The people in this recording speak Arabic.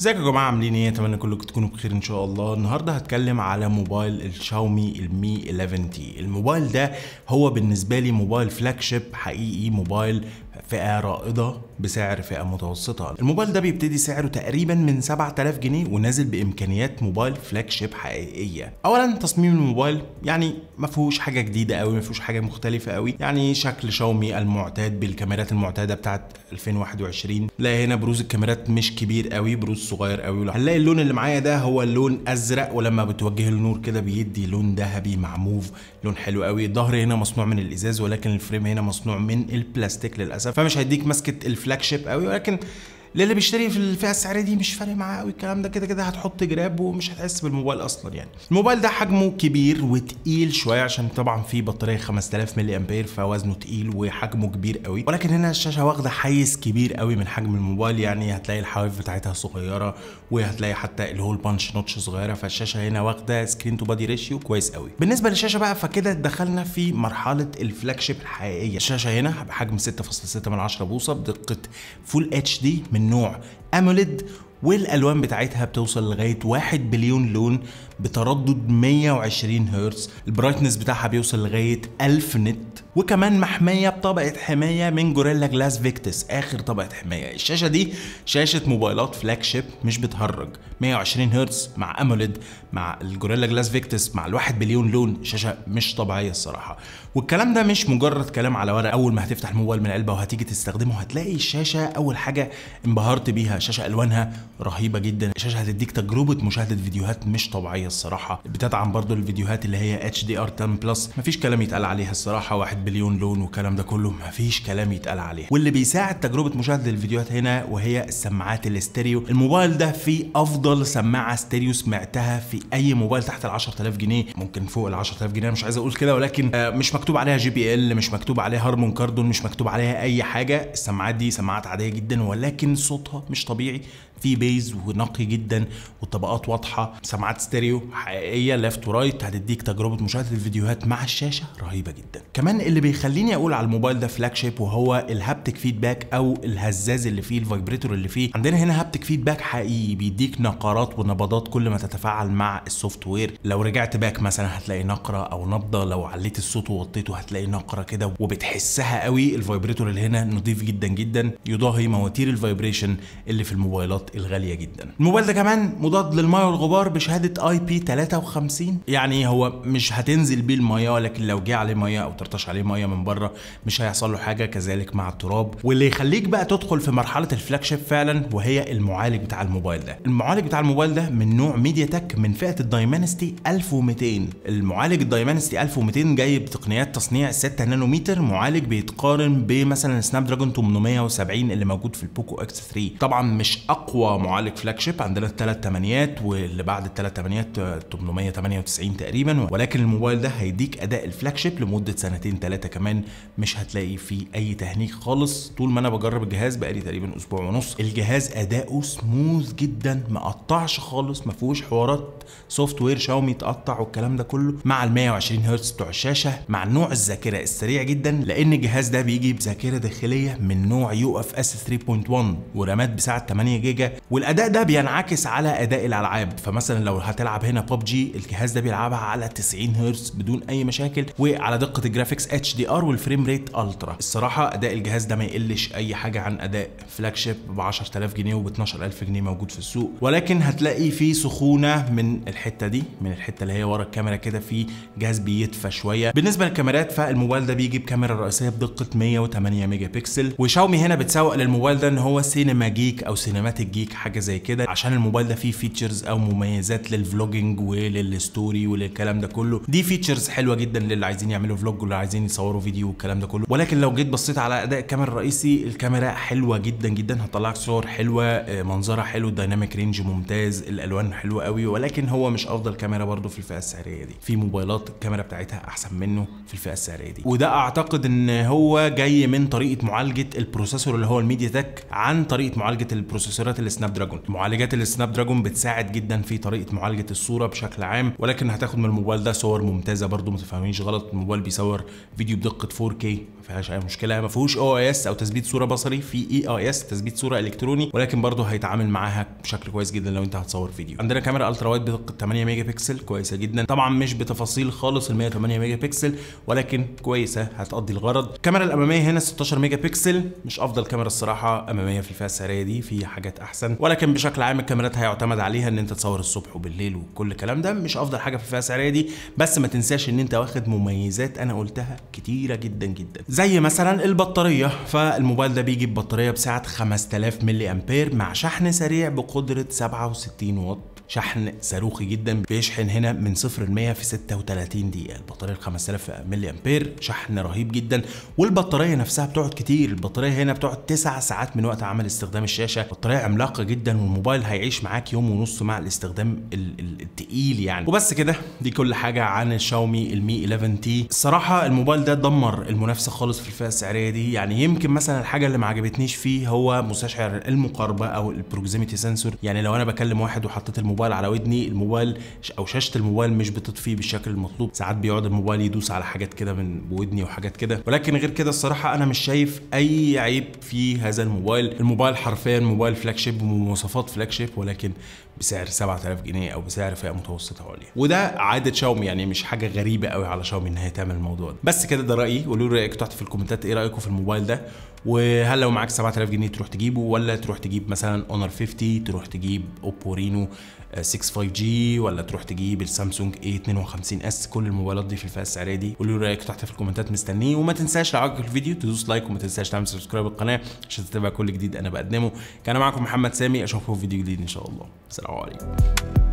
ازيكم يا جماعه عاملين ايه اتمنى كلكم تكونوا بخير ان شاء الله النهارده هتكلم على موبايل الشاومي المي 11 تي الموبايل ده هو بالنسبه لي موبايل فلاج شيب حقيقي موبايل فئه رائده بسعر فئه متوسطه الموبايل ده بيبتدي سعره تقريبا من 7000 جنيه ونازل بامكانيات موبايل فلاج شيب حقيقيه اولا تصميم الموبايل يعني ما فيهوش حاجه جديده قوي ما فيهوش حاجه مختلفه قوي يعني شكل شاومي المعتاد بالكاميرات المعتاده بتاعه 2021 لا هنا بروز الكاميرات مش كبير قوي بروز صغير قوي هنلاقي اللون اللي معايا ده هو اللون ازرق ولما بتوجه النور كده بيدي لون ذهبي مع موف لون حلو قوي الظهر هنا مصنوع من الازاز ولكن الفريم هنا مصنوع من البلاستيك للاسف مثلا فمش هيديك ماسكه الفلاج شيب قوي ولكن للي بيشتري في الفئه السعريه دي مش فارق معاه قوي الكلام ده كده كده هتحط جراب ومش هتحس بالموبايل اصلا يعني الموبايل ده حجمه كبير وتقيل شويه عشان طبعا فيه بطاريه 5000 ملي امبير فوزنه تقيل وحجمه كبير قوي ولكن هنا الشاشه واخده حيز كبير قوي من حجم الموبايل يعني هتلاقي الحواف بتاعتها صغيره وهتلاقي حتى الهول بانش نوتش صغيره فالشاشه هنا واخده سكرين تو بادي ريشيو كويس قوي بالنسبه للشاشه بقى فكده دخلنا في مرحله الفلاج شيب الحقيقيه الشاشه هنا بحجم 6.6 بوصه بدقه فول اتش دي من نوع أموليد والالوان بتاعتها بتوصل لغايه 1 بليون لون بتردد 120 هرتز البرايتنس بتاعها بيوصل لغايه 1000 نت وكمان محميه بطبقه حمايه من جوريلا جلاس فيكتس اخر طبقه حمايه الشاشه دي شاشه موبايلات فلاج شيب مش بتهرج 120 هرتز مع اموليد مع الجوريلا جلاس فيكتس مع الواحد 1 بليون لون شاشه مش طبيعيه الصراحه والكلام ده مش مجرد كلام على ورق اول ما هتفتح الموبايل من علبه وهتيجي تستخدمه هتلاقي الشاشه اول حاجه انبهرت بيها شاشه الوانها رهيبه جدا الشاشه هتديك تجربه مشاهده فيديوهات مش طبيعيه الصراحه بتدعم برضو الفيديوهات اللي هي اتش دي ار 10 بلس مفيش كلام يتقال عليها الصراحه 1 بليون لون والكلام ده كله مفيش كلام يتقال عليه واللي بيساعد تجربه مشاهده الفيديوهات هنا وهي السماعات الاستيريو الموبايل ده فيه افضل سماعه استيريو سمعتها في اي موبايل تحت ال 10000 جنيه ممكن فوق ال 10000 جنيه مش عايز اقول كده ولكن آه، مش مكتوب عليها جي بي ال مش مكتوب عليها هارمون كاردون مش مكتوب عليها اي حاجه السماعات دي سماعات عاديه جدا ولكن صوتها مش طبيعي في بيز ونقي جدا والطبقات واضحه سماعات ستيريو حقيقيه ليفت ورايت هتديك تجربه مشاهده الفيديوهات مع الشاشه رهيبه جدا كمان اللي بيخليني اقول على الموبايل ده فلاج شيب وهو الهابتك فيدباك او الهزاز اللي فيه الفايبريتور اللي فيه عندنا هنا هابتك فيدباك حقيقي بيديك نقرات ونبضات كل ما تتفاعل مع السوفت وير لو رجعت باك مثلا هتلاقي نقره او نبضه لو عليت الصوت ووطيته هتلاقي نقره كده وبتحسها قوي الفايبريتور اللي هنا نضيف جدا جدا يضاهي مواتير الفايبريشن اللي في الموبايلات الغاليه جدا الموبايل ده كمان مضاد للميه والغبار بشهاده اي بي 53 يعني هو مش هتنزل بيه الميه لكن لو جه عليه ميه او ترتش عليه ميه من بره مش هيحصل له حاجه كذلك مع التراب واللي يخليك بقى تدخل في مرحله الفلاج شيب فعلا وهي المعالج بتاع الموبايل ده المعالج بتاع الموبايل ده من نوع ميديا تك من فئه الدايمانستي 1200 المعالج الدايمانستي 1200 جاي بتقنيات تصنيع 6 نانومتر معالج بيتقارن بمثلا سناب دراجون 870 اللي موجود في البوكو اكس 3 طبعا مش اقوى اقوى معالج فلاج شيب عندنا الثلاث تمانيات واللي بعد الثلاث تمانيات 898 آه، تقريبا ولكن الموبايل ده هيديك اداء الفلاج شيب لمده سنتين ثلاثه كمان مش هتلاقي فيه اي تهنيك خالص طول ما انا بجرب الجهاز بقالي تقريبا اسبوع ونص الجهاز اداؤه سموث جدا ما قطعش خالص ما فيهوش حوارات سوفت وير شاومي تقطع والكلام ده كله مع ال 120 هرتز بتوع الشاشه مع نوع الذاكره السريع جدا لان الجهاز ده بيجي بذاكره داخليه من نوع يو اف اس 3.1 ورامات بسعه 8 جيجا والاداء ده بينعكس على اداء الالعاب فمثلا لو هتلعب هنا ببجي الجهاز ده بيلعبها على 90 هرتز بدون اي مشاكل وعلى دقه الجرافيكس اتش دي ار والفريم ريت الترا الصراحه اداء الجهاز ده ما يقلش اي حاجه عن اداء فلاج شيب ب 10000 جنيه وب 12000 جنيه موجود في السوق ولكن هتلاقي في سخونه من الحته دي من الحته اللي هي ورا الكاميرا كده في جهاز بيدفى شويه بالنسبه للكاميرات فالموبايل ده بيجيب كاميرا رئيسيه بدقه 108 ميجا بكسل وشاومي هنا بتسوق للموبايل ده ان هو سينما جيك او سينماتيك يديك حاجه زي كده عشان الموبايل ده فيه فيتشرز او مميزات للفلوجينج وللستوري وللكلام ده كله دي فيتشرز حلوه جدا للي عايزين يعملوا فلوج واللي عايزين يصوروا فيديو والكلام ده كله ولكن لو جيت بصيت على اداء الكاميرا الرئيسي الكاميرا حلوه جدا جدا هتطلعك صور حلوه آه، منظرها حلو الدايناميك رينج ممتاز الالوان حلوه قوي ولكن هو مش افضل كاميرا برضه في الفئه السعريه دي في موبايلات الكاميرا بتاعتها احسن منه في الفئه السعريه دي وده اعتقد ان هو جاي من طريقه معالجه البروسيسور اللي هو الميديا تك عن طريقه معالجه البروسيسورات اللي السناب دراجون معالجات السناب دراجون بتساعد جدا في طريقه معالجه الصوره بشكل عام ولكن هتاخد من الموبايل ده صور ممتازه برده ما تفهمنيش غلط الموبايل بيصور فيديو بدقه 4K ما فيهاش اي مشكله ما فيهوش او اي اس او تثبيت صوره بصري في اي اي اس تثبيت صوره الكتروني ولكن برده هيتعامل معاها بشكل كويس جدا لو انت هتصور فيديو عندنا كاميرا الترا وايد بدقه 8 ميجا بكسل كويسه جدا طبعا مش بتفاصيل خالص ال 108 ميجا بكسل ولكن كويسه هتقضي الغرض الكاميرا الاماميه هنا 16 ميجا بكسل مش افضل كاميرا الصراحه اماميه في الفئه السعريه دي في حاجات احسن ولكن بشكل عام الكاميرات هيعتمد عليها ان انت تصور الصبح وبالليل وكل الكلام ده مش افضل حاجه في الفئه السعريه دي بس ما تنساش ان انت واخد مميزات انا قلتها كتيره جدا جدا زي مثلا البطاريه فالموبايل ده بيجي ببطاريه بسعه 5000 ملي امبير مع شحن سريع بقدره 67 واط شحن صاروخي جدا بيشحن هنا من 0 ل 100 في 36 دقيقه البطاريه 5000 ملي امبير شحن رهيب جدا والبطاريه نفسها بتقعد كتير البطاريه هنا بتقعد 9 ساعات من وقت عمل استخدام الشاشه بطاريه عملاقه جدا والموبايل هيعيش معاك يوم ونص مع الاستخدام التقيل يعني وبس كده دي كل حاجه عن الشاومي المي 11 تي الصراحه الموبايل ده دمر المنافسه خالص في الفئه السعريه دي يعني يمكن مثلا الحاجه اللي ما عجبتنيش فيه هو مستشعر المقاربه او البروكسيميتي سنسور يعني لو انا بكلم واحد وحطيت الموبايل الموبايل على ودني الموبايل او شاشه الموبايل مش بتطفي بالشكل المطلوب ساعات بيقعد الموبايل يدوس على حاجات كده من ودني وحاجات كده ولكن غير كده الصراحه انا مش شايف اي عيب في هذا الموبايل الموبايل حرفيا موبايل فلاج شيب ومواصفات فلاج شيب ولكن بسعر 7000 جنيه او بسعر فئه متوسطه وعليا وده عاده شاومي يعني مش حاجه غريبه قوي على شاومي ان هي تعمل الموضوع ده بس كده ده رايي قولوا لي رايك تحت في الكومنتات ايه رايكم في الموبايل ده وهل لو معاك 7000 جنيه تروح تجيبه ولا تروح تجيب مثلا اونر 50 تروح تجيب اوبو رينو 6 5G ولا تروح تجيب السامسونج A52s كل الموبايلات دي في الفئه السعريه دي قولوا لي رايك تحت في الكومنتات مستنيه وما تنساش لو عجبك الفيديو تدوس لايك وما تنساش تعمل سبسكرايب القناه عشان تتابع كل جديد انا بقدمه كان معاكم محمد سامي اشوفكم في فيديو جديد ان شاء الله السلام عليكم